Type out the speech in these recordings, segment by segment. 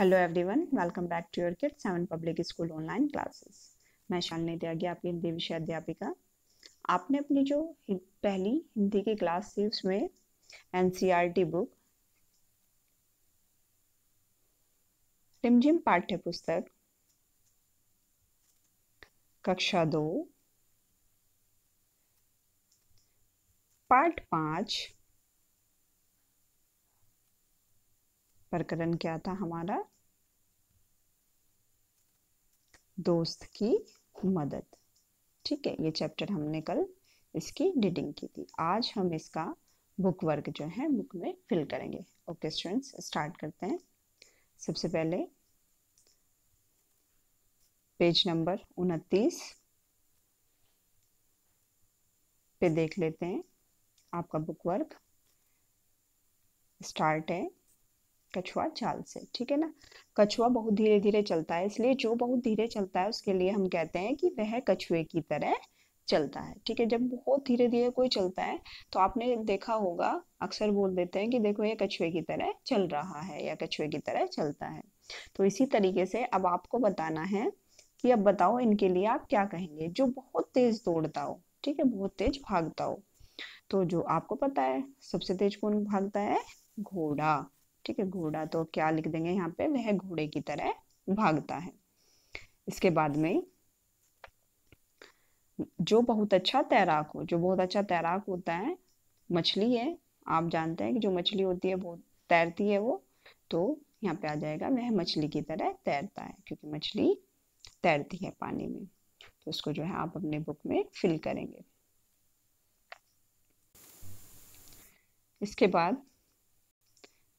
hello everyone welcome back to your kid seven public school online classes मैं शालिनी त्यागी आपकी हिंदी विषय अध्यापिका आपने अपनी जो पहली हिंदी की क्लास थी उसमें एन बुक e रिमझिम पाठ्य पुस्तक कक्षा दो पार्ट पाँच प्रकरण क्या था हमारा दोस्त की मदद ठीक है ये चैप्टर हमने कल इसकी रीडिंग की थी आज हम इसका बुक वर्क जो है बुक में फिल करेंगे ओके स्टूडेंट्स स्टार्ट करते हैं सबसे पहले पेज नंबर उनतीस पे देख लेते हैं आपका बुक वर्क स्टार्ट है कछुआ चाल से ठीक है ना कछुआ बहुत धीरे धीरे चलता है इसलिए जो बहुत धीरे चलता है उसके लिए हम कहते हैं कि वह कछुए की तरह चलता है ठीक है जब बहुत धीरे धीरे कोई चलता है तो आपने देखा होगा अक्सर बोल देते हैं कि देखो ये कछुए की तरह चल रहा है या कछुए की तरह चलता है तो इसी तरीके से अब आपको बताना है कि अब बताओ इनके लिए आप क्या कहेंगे जो बहुत तेज दौड़ता हो ठीक है बहुत तेज भागता हो तो जो आपको पता है सबसे तेज कौन भागता है घोड़ा ठीक है घोड़ा तो क्या लिख देंगे यहाँ पे वह घोड़े की तरह भागता है इसके बाद में जो बहुत अच्छा तैराक हो जो बहुत अच्छा तैराक होता है मछली है आप जानते हैं कि जो मछली होती है बहुत तैरती है वो तो यहाँ पे आ जाएगा वह मछली की तरह तैरता है क्योंकि मछली तैरती है पानी में तो इसको जो है आप अपने बुक में फिल करेंगे इसके बाद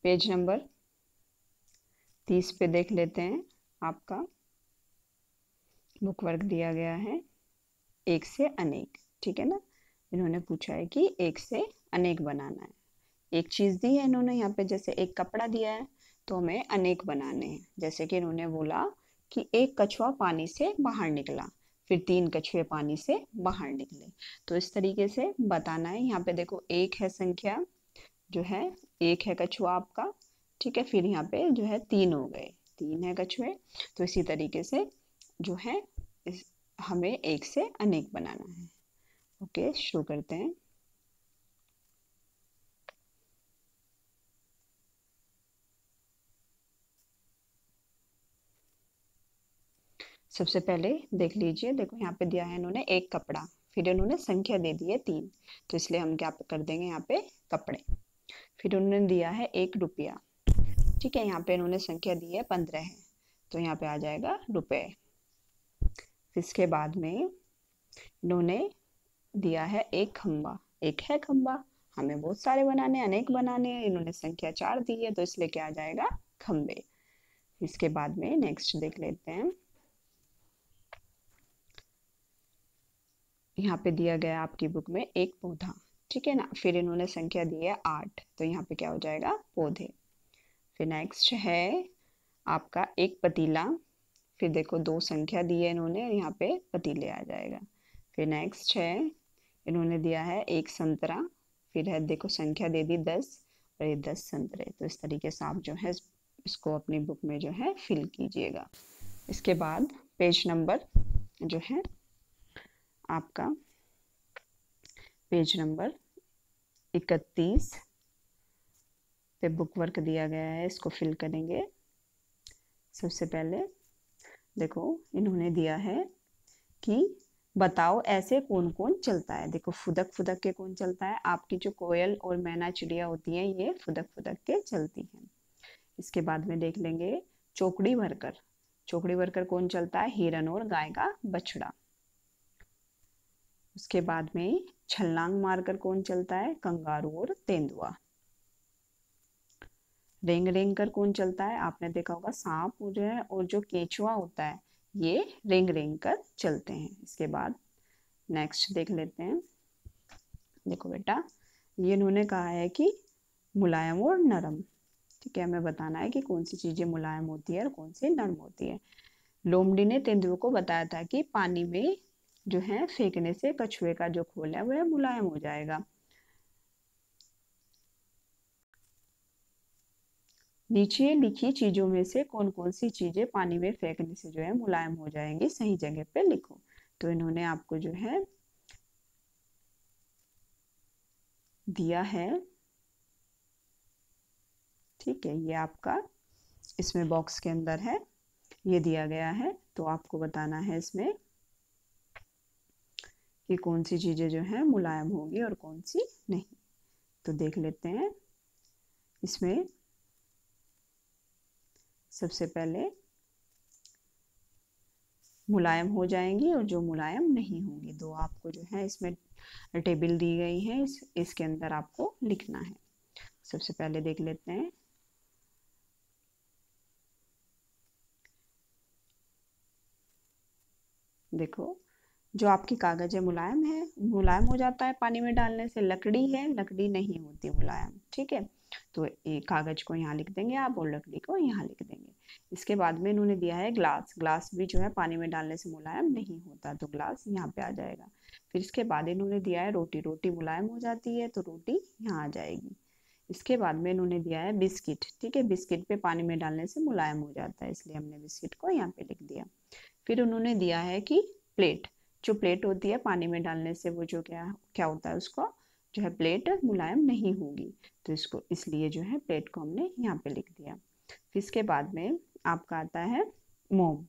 पेज नंबर तीस पे देख लेते हैं आपका बुक वर्क दिया गया है एक से अनेक ठीक है ना इन्होंने पूछा है कि एक से अनेक बनाना है एक चीज़ दी है इन्होंने यहाँ पे जैसे एक कपड़ा दिया है तो हमें अनेक बनाने हैं जैसे कि इन्होंने बोला कि एक कछुआ पानी से बाहर निकला फिर तीन कछुए पानी से बाहर निकले तो इस तरीके से बताना है यहाँ पे देखो एक है संख्या जो है एक है कछुआ आपका ठीक है फिर यहाँ पे जो है तीन हो गए तीन है कछुए तो इसी तरीके से जो है इस हमें एक से अनेक बनाना है ओके शुरू करते हैं सबसे पहले देख लीजिए देखो यहाँ पे दिया है इन्होंने एक कपड़ा फिर इन्होंने संख्या दे दी है तीन तो इसलिए हम क्या कर देंगे यहाँ पे कपड़े फिर उन्होंने दिया है एक रुपया ठीक है यहाँ पे इन्होंने संख्या दी है पंद्रह है तो यहाँ पे आ जाएगा रुपये इसके बाद में इन्होंने दिया है एक खम्बा एक है खम्बा हमें बहुत सारे बनाने अनेक बनाने हैं इन्होंने संख्या चार दी है तो इसलिए क्या आ जाएगा खम्बे इसके बाद में नेक्स्ट देख लेते हैं यहाँ पे दिया गया आपकी बुक में एक पौधा ठीक है ना फिर इन्होंने संख्या दी है आठ तो यहाँ पे क्या हो जाएगा पौधे फिर नेक्स्ट है आपका एक पतीला फिर देखो दो संख्या दी है इन्होंने यहाँ पे पतीले आ जाएगा फिर नेक्स्ट है इन्होंने दिया है एक संतरा फिर है देखो संख्या दे दी दस और ये दस संतरे तो इस तरीके से आप जो है इसको अपनी बुक में जो है फिल कीजिएगा इसके बाद पेज नंबर जो है आपका पेज नंबर इकतीस पे बुक वर्क दिया गया है इसको फिल करेंगे सबसे पहले देखो इन्होंने दिया है कि बताओ ऐसे कौन कौन चलता है देखो फुदक फुदक के कौन चलता है आपकी जो कोयल और मैना चिड़िया होती है ये फुदक फुदक के चलती हैं इसके बाद में देख लेंगे चोकड़ी भरकर चोकड़ी भरकर कौन चलता है हिरन और गाय का बछड़ा उसके बाद में छलांग मारकर कौन चलता है कंगारू और तेंदुआ रेंग रेंग कर कौन चलता है आपने देखा होगा सांप और जो है और जो केचुआ होता है ये रेंग रेंग कर चलते हैं इसके बाद नेक्स्ट देख लेते हैं देखो बेटा ये इन्होंने कहा है कि मुलायम और नरम ठीक है हमें बताना है कि कौन सी चीज़ें मुलायम होती है और कौन सी नरम होती है लोमड़ी ने तेंदुए को बताया था कि पानी में जो है फेंकने से कछुए का जो खोल है वह मुलायम हो जाएगा नीचे लिखी चीजों में से कौन कौन सी चीजें पानी में फेंकने से जो है मुलायम हो जाएंगी सही जगह पे लिखो तो इन्होंने आपको जो है दिया है ठीक है ये आपका इसमें बॉक्स के अंदर है ये दिया गया है तो आपको बताना है इसमें कि कौन सी चीज़ें जो हैं मुलायम होगी और कौन सी नहीं तो देख लेते हैं इसमें सबसे पहले मुलायम हो जाएंगी और जो मुलायम नहीं होंगी दो आपको जो है इसमें टेबल दी गई है इस इसके अंदर आपको लिखना है सबसे पहले देख लेते हैं देखो जो आपकी कागज़ है मुलायम है मुलायम हो जाता है पानी में डालने से लकड़ी है लकड़ी नहीं होती मुलायम ठीक है तो कागज़ को यहाँ लिख देंगे आप और लकड़ी को यहाँ लिख देंगे इसके बाद में इन्होंने दिया है ग्लास ग्लास भी जो है पानी में डालने से मुलायम नहीं होता तो ग्लास यहाँ पे आ जाएगा फिर इसके बाद इन्होंने दिया है रोटी रोटी मुलायम हो जाती है तो रोटी यहाँ आ जाएगी इसके बाद में इन्होंने दिया है बिस्किट ठीक है बिस्किट पे पानी में डालने से मुलायम हो जाता है इसलिए हमने बिस्किट को यहाँ पे लिख दिया फिर उन्होंने दिया है कि प्लेट जो प्लेट होती है पानी में डालने से वो जो क्या क्या होता है उसको जो है प्लेट मुलायम नहीं होगी तो इसको इसलिए जो है प्लेट को हमने यहाँ पे लिख दिया फिर इसके बाद में आपका आता है मोम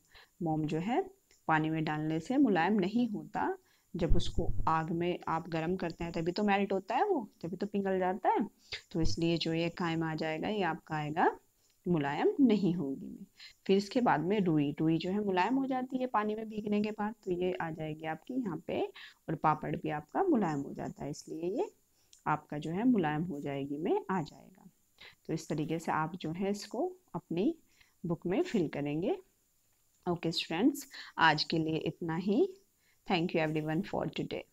मोम जो है पानी में डालने से मुलायम नहीं होता जब उसको आग में आप गर्म करते हैं तभी तो मेल्ट होता है वो तभी तो पिघल जाता है तो इसलिए जो ये कायम आ जाएगा ये आपका आएगा मुलायम नहीं होंगी में फिर इसके बाद में रुई रुई जो है मुलायम हो जाती है पानी में भीगने के बाद तो ये आ जाएगी आपकी यहाँ पे और पापड़ भी आपका मुलायम हो जाता है इसलिए ये आपका जो है मुलायम हो जाएगी में आ जाएगा तो इस तरीके से आप जो है इसको अपनी बुक में फिल करेंगे ओके स्टूडेंट्स आज के लिए इतना ही thank you one for today